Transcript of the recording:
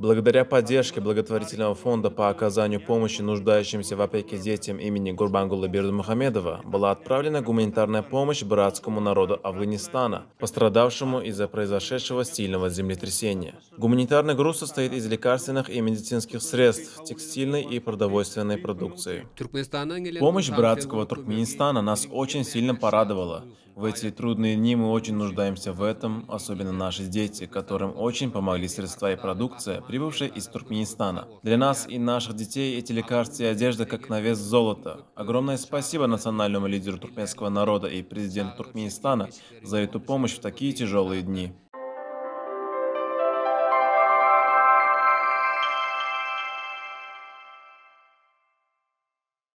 Благодаря поддержке благотворительного фонда по оказанию помощи нуждающимся в опеке детям имени Гурбангула Бердмухамедова была отправлена гуманитарная помощь братскому народу Афганистана, пострадавшему из-за произошедшего сильного землетрясения. Гуманитарный груз состоит из лекарственных и медицинских средств, текстильной и продовольственной продукции. Помощь братского Туркменистана нас очень сильно порадовала. В эти трудные дни мы очень нуждаемся в этом, особенно наши дети, которым очень помогли средства и продукция, прибывшие из Туркменистана. Для нас и наших детей эти лекарства и одежда как на вес золота. Огромное спасибо национальному лидеру туркменского народа и президенту Туркменистана за эту помощь в такие тяжелые дни.